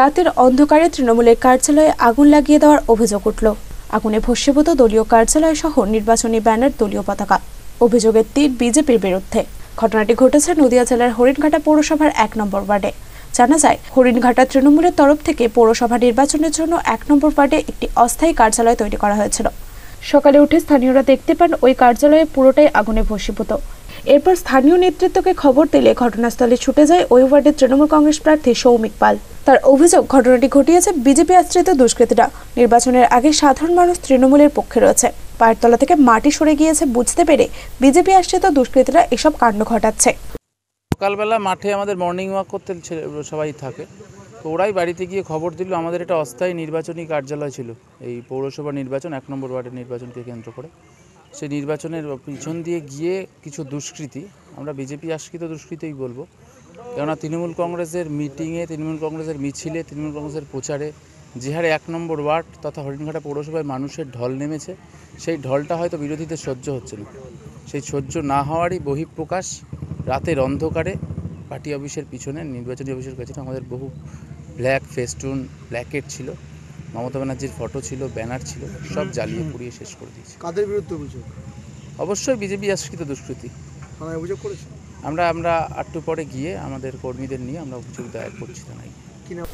রাতের অন্ধকারে তৃণমূলের কার্যালয়ে আগুন লাগিয়ে দেওয়ার অভিযোগ উঠল আগুনে ভস্মীভূত দলীয় কার্যালয় সহ নির্বাচনী ব্যানার দলীয় পতাকা অভিযোগের তীর বিজেপির বিরুদ্ধে ঘটনাটি ঘটেছে নদিয়া জেলার হরিণঘাটা পৌরসভার এক নম্বর ওয়ার্ডে জানা যায় হরিণঘাটা তৃণমূলের তরফ থেকে পৌরসভা নির্বাচনের জন্য এক নম্বর ওয়ার্ডে একটি অস্থায়ী কার্যালয় তৈরি করা হয়েছিল সকালে উঠে স্থানীয়রা দেখতে পান ওই কার্যালয়ে পুরোটাই আগুনে ভস্মীভূত এরপর স্থানীয় নেতৃত্বকে খবর দিলে ঘটনাস্থলে ছুটে যায় ওই ওয়ার্ডের তৃণমূল কংগ্রেস প্রার্থী সৌমিক পাল তার অভিযোগ ঘটনাটি ঘটিয়েছে বিজেপি আশ্রিত দুষ্কৃতীরা নির্বাচনের আগে সাধারণ মানুষ তৃণমূলের পক্ষে রয়েছে তলা থেকে মাটি সরে গিয়েছে বুঝতে পেরে বিজেপি আশ্রিত দুষ্কৃতীরা এসব কাণ্ড ঘটাচ্ছে সকালবেলা মাঠে আমাদের মর্নিং ওয়াক করতে সবাই থাকে তো ওরাই বাড়িতে গিয়ে খবর দিল আমাদের এটা অস্থায়ী নির্বাচনী কার্যালয় ছিল এই পৌরসভা নির্বাচন এক নম্বর ওয়ার্ডের নির্বাচনকে কেন্দ্র করে সেই নির্বাচনের পিছন দিয়ে গিয়ে কিছু দুষ্কৃতি আমরা বিজেপি আশ্রিত দুষ্কৃতিই বলবো কেননা তৃণমূল কংগ্রেসের মিটিংয়ে তৃণমূল কংগ্রেসের মিছিলে তৃণমূল কংগ্রেসের প্রচারে যে হারে এক নম্বর ওয়ার্ড তথা হরিণঘাটা পৌরসভায় মানুষের ঢল নেমেছে সেই ঢলটা হয়তো বিরোধীদের সহ্য হচ্ছে না সেই সহ্য না হওয়ারই বহিঃপ্রকাশ রাতের অন্ধকারে পার্টি অফিসের পিছনে নির্বাচনী অফিসের কাছে আমাদের বহু ব্ল্যাক ফেস্টুন ব্ল্যাকেট ছিল মমতা ব্যানার্জির ফটো ছিল ব্যানার ছিল সব জ্বালিয়ে পুড়িয়ে শেষ করে দিয়েছে কাদের বিরুদ্ধে অভিযোগ অবশ্যই বিজেপি আশ্রিত দুষ্কৃতি অভিযোগ করেছে আমরা আমরা আটটু পরে গিয়ে আমাদের কর্মীদের নিয়ে আমরা অভিযোগ দায়ের করছি না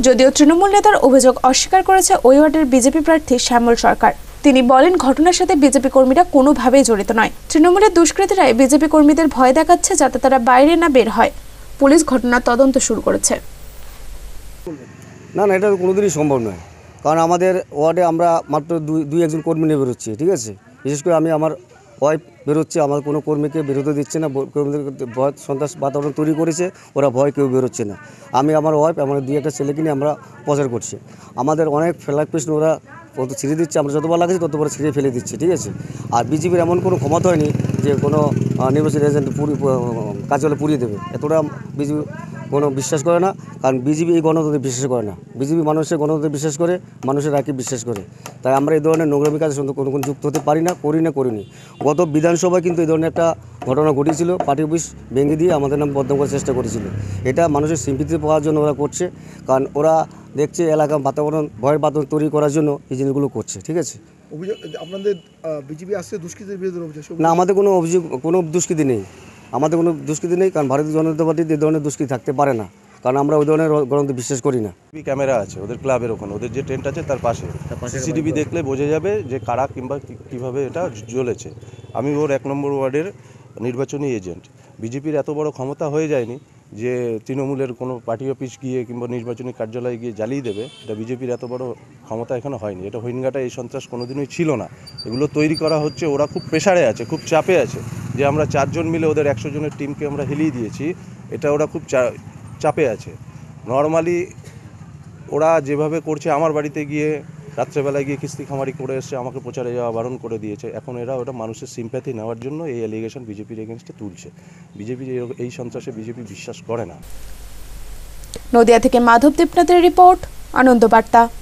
যদিও তৃণমূল নেতার অভিযোগ অস্বীকার করেছে ওই ওয়ার্ডের বিজেপি প্রার্থী শ্যামল সরকার তিনি বলেন ঘটনার সাথে বিজেপি কর্মীরা কোনোভাবেই জড়িত নয় তৃণমূলের দুষ্কৃতীরাই বিজেপি কর্মীদের ভয় দেখাচ্ছে যাতে তারা বাইরে না বের হয় পুলিশ ঘটনার তদন্ত শুরু করেছে না না এটা কোনোদিনই সম্ভব নয় কারণ আমাদের ওয়ার্ডে আমরা মাত্র দুই দুই একজন কর্মী নিয়ে বেরোচ্ছি ঠিক আছে বিশেষ করে আমি আমার ভয় বেরোচ্ছে আমার কোনো কর্মীকে বেরোতে দিচ্ছে না কর্মীদের ভয় সন্ত্রাস বাতাবরণ তৈরি করেছে ওরা ভয় কেউ বেরোচ্ছে না আমি আমার ওয়াইফ আমার দুই একটা ছেলেকে নিয়ে আমরা প্রচার করছি আমাদের অনেক ফ্ল্যাগ পেস্ট ওরা কত ছিঁড়ে দিচ্ছে আমরা যতবার লাগাচ্ছি ততবার ছিঁড়ে ফেলে দিচ্ছে ঠিক আছে আর বিজেপির এমন কোনো ক্ষমতা হয়নি যে কোনো নির্বাচন এজেন্ট পুরি হলে পুড়িয়ে দেবে এতটা বিজেপি কোনো বিশ্বাস করে না কারণ বিজেপি এই গণতন্ত্রে বিশ্বাস করে না বিজেপি মানুষের গণতন্ত্রে বিশ্বাস করে মানুষের একই বিশ্বাস করে তাই আমরা এই ধরনের নোংরামি কাজের সঙ্গে কোনো কোনো যুক্ত হতে পারি না করি না করিনি গত বিধানসভায় কিন্তু এই ধরনের একটা ঘটনা ঘটেছিল পার্টি অফিস ভেঙে দিয়ে আমাদের নাম বদনাম করার চেষ্টা করেছিল এটা মানুষের সিম্পিতি পাওয়ার জন্য ওরা করছে কারণ ওরা দেখছে এলাকা বাতাবরণ ভয়ের বাতাবরণ তৈরি করার জন্য এই জিনিসগুলো করছে ঠিক আছে অভিযোগ আপনাদের বিজেপি আসছে দুষ্কৃতির বিরুদ্ধে না আমাদের কোনো অভিযোগ কোনো দুষ্কৃতি নেই আমাদের কোনো দুষ্কৃতি নেই কারণ ভারতীয় জনতা পার্টিতে এই ধরনের দুষ্কৃতি থাকতে পারে না কারণ আমরা ওই ধরনের গ্রন্থ বিশ্বাস করি না টিভি ক্যামেরা আছে ওদের ক্লাবের ওখানে ওদের যে টেন্ট আছে তার পাশে সিসিটিভি দেখলে বোঝা যাবে যে কারা কিংবা কীভাবে এটা জ্বলেছে আমি ওর এক নম্বর ওয়ার্ডের নির্বাচনী এজেন্ট বিজেপির এত বড় ক্ষমতা হয়ে যায়নি যে তৃণমূলের কোনো পার্টি অফিস গিয়ে কিংবা নির্বাচনী কার্যালয়ে গিয়ে জ্বালিয়ে দেবে এটা বিজেপির এত বড় ক্ষমতা এখানে হয়নি এটা হইনগাটা এই সন্ত্রাস কোনোদিনই ছিল না এগুলো তৈরি করা হচ্ছে ওরা খুব প্রেশারে আছে খুব চাপে আছে যে আমরা চারজন মিলে ওদের একশো জনের টিমকে আমরা হেলিয়ে দিয়েছি এটা ওরা খুব চাপে আছে নর্মালি ওরা যেভাবে করছে আমার বাড়িতে গিয়ে রাত্রেবেলায় গিয়ে কিস্তি খামারি করে এসছে আমাকে প্রচারে যাওয়া বারণ করে দিয়েছে এখন এরা ওটা মানুষের সিম্প্যাথি নেওয়ার জন্য এই অ্যালিগেশন বিজেপির এগেনস্টে তুলছে বিজেপি এই সন্ত্রাসে বিজেপি বিশ্বাস করে না নদিয়া থেকে মাধব দেবনাথের রিপোর্ট আনন্দ বার্তা